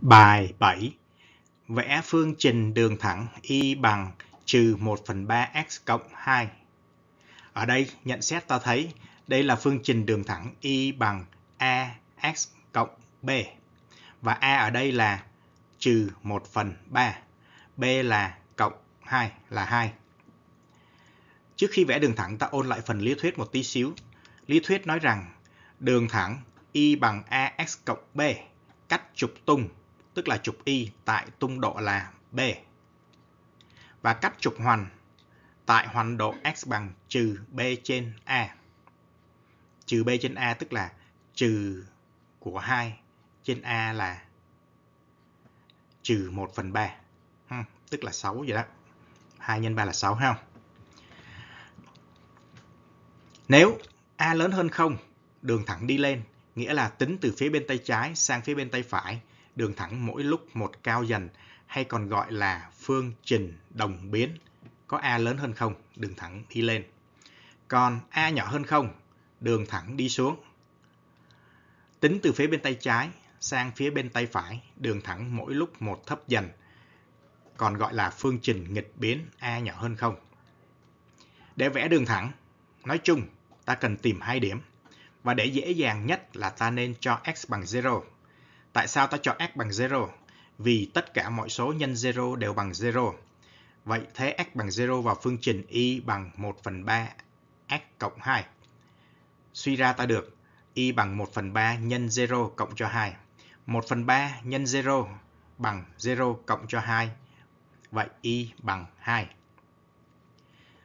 Bài 7 Vẽ phương trình đường thẳng y bằng trừ 1 phần 3x cộng 2. Ở đây, nhận xét ta thấy đây là phương trình đường thẳng y bằng a x cộng b. Và a ở đây là trừ 1 phần 3, b là cộng 2 là 2. Trước khi vẽ đường thẳng ta ôn lại phần lý thuyết một tí xíu. Lý thuyết nói rằng đường thẳng y bằng ax cộng b cách trục tung tức là trục Y tại tung độ là B. Và cắt trục hoành tại hoành độ X bằng trừ B trên A. Trừ B trên A tức là trừ của 2 trên A là trừ 1 phần 3. Ừ, tức là 6 vậy đó. 2 x 3 là 6 ha. Nếu A lớn hơn 0, đường thẳng đi lên, nghĩa là tính từ phía bên tay trái sang phía bên tay phải đường thẳng mỗi lúc một cao dần hay còn gọi là phương trình đồng biến có a lớn hơn không đường thẳng đi lên còn a nhỏ hơn không đường thẳng đi xuống tính từ phía bên tay trái sang phía bên tay phải đường thẳng mỗi lúc một thấp dần còn gọi là phương trình nghịch biến a nhỏ hơn không để vẽ đường thẳng nói chung ta cần tìm hai điểm và để dễ dàng nhất là ta nên cho x bằng 0 Tại sao ta chọn x bằng 0? Vì tất cả mọi số nhân 0 đều bằng 0. Vậy thế x bằng 0 vào phương trình y bằng 1 phần 3 x cộng 2. Suy ra ta được y bằng 1 phần 3 nhân 0 cộng cho 2. 1 phần 3 nhân 0 bằng 0 cộng cho 2. Vậy y bằng 2.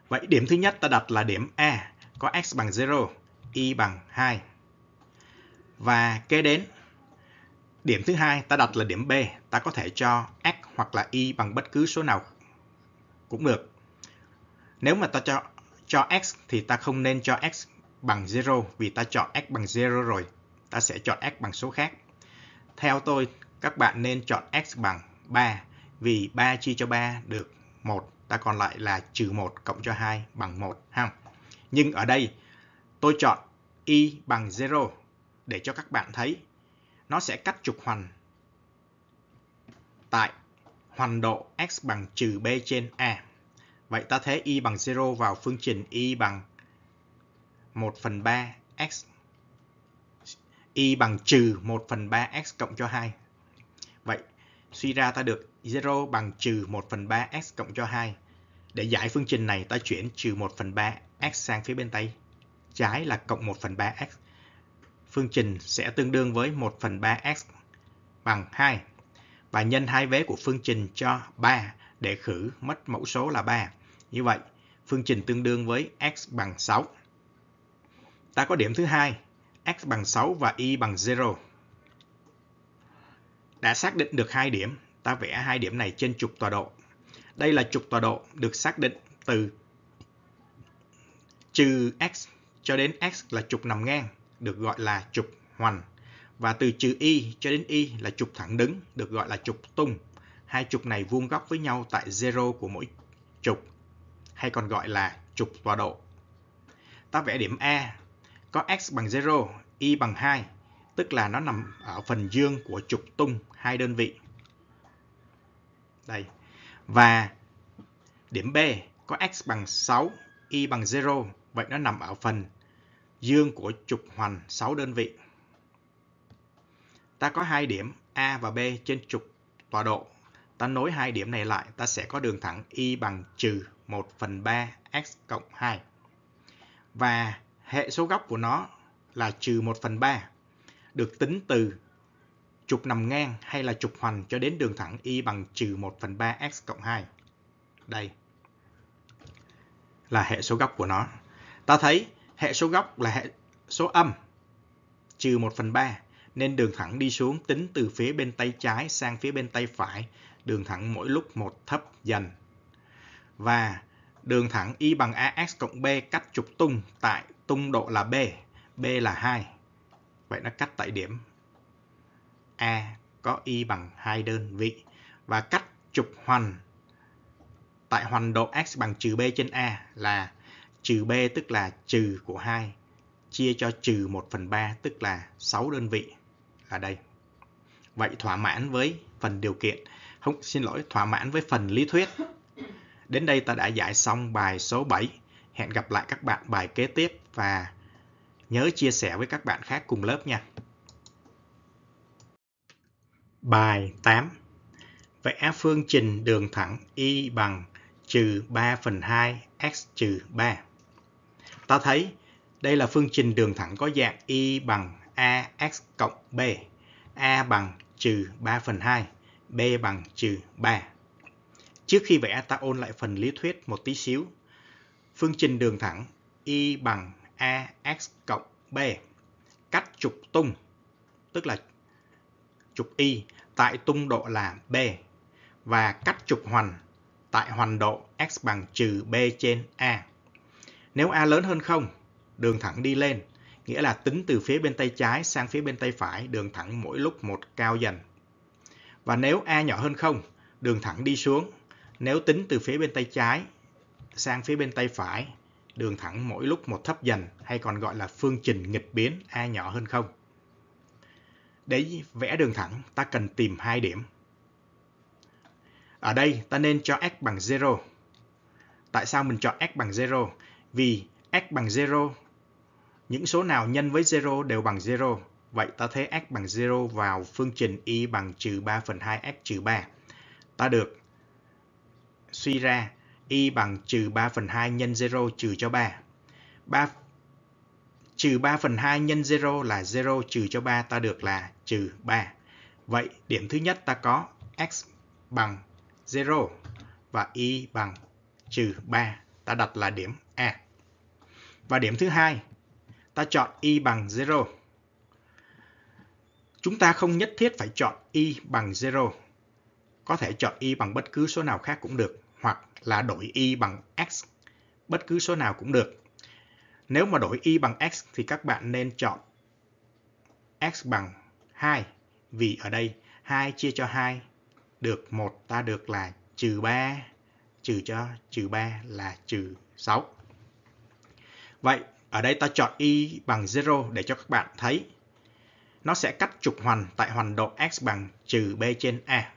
Vậy điểm thứ nhất ta đặt là điểm A có x bằng 0, y bằng 2. Và kế đến Điểm thứ hai ta đặt là điểm B, ta có thể cho x hoặc là y bằng bất cứ số nào cũng được. Nếu mà ta cho cho x thì ta không nên cho x bằng 0 vì ta chọn x bằng 0 rồi, ta sẽ chọn x bằng số khác. Theo tôi, các bạn nên chọn x bằng 3 vì 3 chia cho 3 được 1, ta còn lại là trừ 1 cộng cho 2 bằng 1 ha. Nhưng ở đây tôi chọn y bằng 0 để cho các bạn thấy nó sẽ cắt trục hoành tại hoành độ x bằng trừ b trên a. Vậy ta thế y bằng 0 vào phương trình y bằng 1 phần 3 x. y bằng trừ 1 phần 3 x cộng cho 2. Vậy suy ra ta được 0 bằng trừ 1 phần 3 x cộng cho 2. Để giải phương trình này ta chuyển trừ 1 phần 3 x sang phía bên tay trái là cộng 1 phần 3 x phương trình sẽ tương đương với 1 phần 3x bằng 2 và nhân hai vế của phương trình cho 3 để khử mất mẫu số là 3. Như vậy, phương trình tương đương với x bằng 6. Ta có điểm thứ hai, x bằng 6 và y bằng 0. Đã xác định được hai điểm, ta vẽ hai điểm này trên trục tọa độ. Đây là trục tọa độ được xác định từ trừ x cho đến x là trục nằm ngang được gọi là trục hoành và từ trừ y cho đến y là trục thẳng đứng được gọi là trục tung. Hai trục này vuông góc với nhau tại zero của mỗi trục hay còn gọi là trục tọa độ. Ta vẽ điểm A có x bằng 0, y bằng 2, tức là nó nằm ở phần dương của trục tung hai đơn vị. Đây. Và điểm B có x bằng 6, y bằng 0, vậy nó nằm ở phần dương của trục hoành 6 đơn vị. Ta có hai điểm A và B trên trục tọa độ. Ta nối hai điểm này lại, ta sẽ có đường thẳng y bằng trừ 1 phần 3 x cộng 2. Và hệ số góc của nó là trừ 1 phần 3, được tính từ trục nằm ngang hay là trục hoành cho đến đường thẳng y bằng trừ 1 phần 3 x cộng 2. Đây là hệ số góc của nó. Ta thấy Hệ số góc là hệ số âm trừ 1 phần 3 nên đường thẳng đi xuống tính từ phía bên tay trái sang phía bên tay phải, đường thẳng mỗi lúc một thấp dần. Và đường thẳng y bằng AX cộng B cắt trục tung tại tung độ là B, B là 2. Vậy nó cắt tại điểm A có y bằng hai đơn vị và cắt trục hoành tại hoành độ x bằng trừ b trên a là trừ b tức là trừ của 2, chia cho trừ 1 phần 3 tức là 6 đơn vị là đây. Vậy thỏa mãn với phần điều kiện, không xin lỗi, thỏa mãn với phần lý thuyết. Đến đây ta đã giải xong bài số 7. Hẹn gặp lại các bạn bài kế tiếp và nhớ chia sẻ với các bạn khác cùng lớp nha. Bài 8 Vẽ phương trình đường thẳng y bằng trừ 3 phần 2 x trừ 3 ta thấy đây là phương trình đường thẳng có dạng y bằng ax cộng b, a bằng trừ 3 phần 2, b bằng trừ 3. Trước khi vẽ ta ôn lại phần lý thuyết một tí xíu. Phương trình đường thẳng y bằng ax cộng b cách trục tung, tức là trục y tại tung độ là b và cách trục hoành tại hoành độ x bằng trừ b trên a nếu A lớn hơn 0, đường thẳng đi lên, nghĩa là tính từ phía bên tay trái sang phía bên tay phải, đường thẳng mỗi lúc một cao dần. Và nếu A nhỏ hơn 0, đường thẳng đi xuống. Nếu tính từ phía bên tay trái sang phía bên tay phải, đường thẳng mỗi lúc một thấp dần, hay còn gọi là phương trình nghịch biến A nhỏ hơn 0. Để vẽ đường thẳng, ta cần tìm hai điểm. Ở đây, ta nên cho x bằng 0. Tại sao mình chọn x bằng 0? vì x bằng 0. Những số nào nhân với 0 đều bằng 0. Vậy ta thế x bằng 0 vào phương trình y bằng trừ 3 phần 2 x trừ 3. Ta được suy ra y bằng trừ 3 phần 2 nhân 0 trừ cho 3. 3 trừ 3 phần 2 nhân 0 là 0 trừ cho 3 ta được là trừ 3. Vậy điểm thứ nhất ta có x bằng 0 và y bằng trừ 3 ta đặt là điểm A. Và điểm thứ hai, ta chọn y bằng 0. Chúng ta không nhất thiết phải chọn y bằng 0. Có thể chọn y bằng bất cứ số nào khác cũng được, hoặc là đổi y bằng x, bất cứ số nào cũng được. Nếu mà đổi y bằng x thì các bạn nên chọn x bằng 2, vì ở đây 2 chia cho 2 được 1 ta được là trừ 3, trừ cho trừ 3 là trừ 6. Vậy, ở đây ta chọn y bằng 0 để cho các bạn thấy. Nó sẽ cắt trục hoành tại hoành độ x bằng trừ b trên a.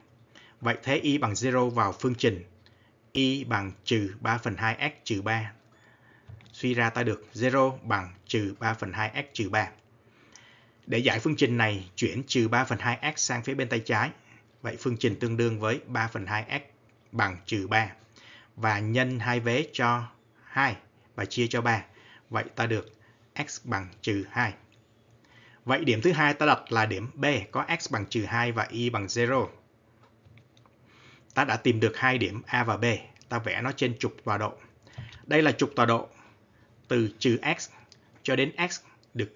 Vậy thế y bằng 0 vào phương trình. y bằng trừ 3 phần 2x trừ 3. Suy ra ta được 0 bằng trừ 3 phần 2x trừ 3. Để giải phương trình này, chuyển trừ 3 phần 2x sang phía bên tay trái. Vậy phương trình tương đương với 3 phần 2x bằng trừ 3 và nhân hai vế cho 2 và chia cho 3. Vậy ta được x bằng trừ 2. Vậy điểm thứ hai ta đặt là điểm B có x bằng trừ 2 và y bằng 0. Ta đã tìm được hai điểm A và B. Ta vẽ nó trên trục tọa độ. Đây là trục tọa độ từ trừ x cho đến x được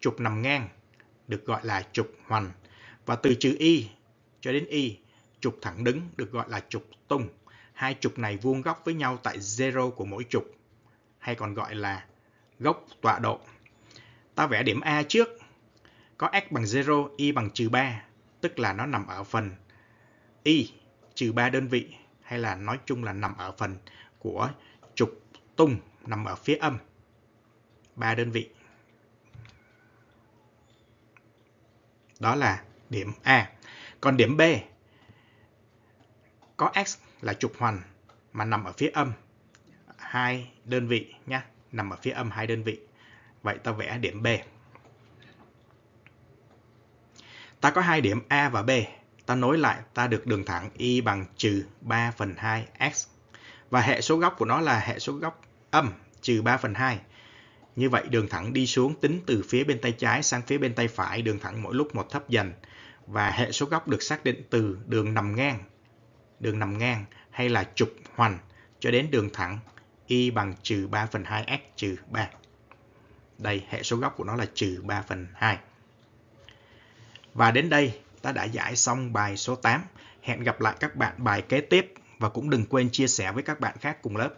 trục nằm ngang được gọi là trục hoành và từ trừ y cho đến y trục thẳng đứng được gọi là trục tung. Hai trục này vuông góc với nhau tại zero của mỗi trục hay còn gọi là gốc tọa độ. Ta vẽ điểm A trước, có x bằng 0, y bằng trừ 3, tức là nó nằm ở phần y trừ 3 đơn vị, hay là nói chung là nằm ở phần của trục tung, nằm ở phía âm, 3 đơn vị. Đó là điểm A. Còn điểm B, có x là trục hoành mà nằm ở phía âm, 2 đơn vị nha nằm ở phía âm hai đơn vị. Vậy ta vẽ điểm B. Ta có hai điểm A và B. Ta nối lại, ta được đường thẳng y bằng trừ 3 phần 2 x. Và hệ số góc của nó là hệ số góc âm trừ 3 phần 2. Như vậy đường thẳng đi xuống tính từ phía bên tay trái sang phía bên tay phải đường thẳng mỗi lúc một thấp dần. Và hệ số góc được xác định từ đường nằm ngang, đường nằm ngang hay là trục hoành cho đến đường thẳng y bằng trừ 3 phần 2x trừ 3. Đây, hệ số góc của nó là trừ 3 phần 2. Và đến đây, ta đã giải xong bài số 8. Hẹn gặp lại các bạn bài kế tiếp và cũng đừng quên chia sẻ với các bạn khác cùng lớp.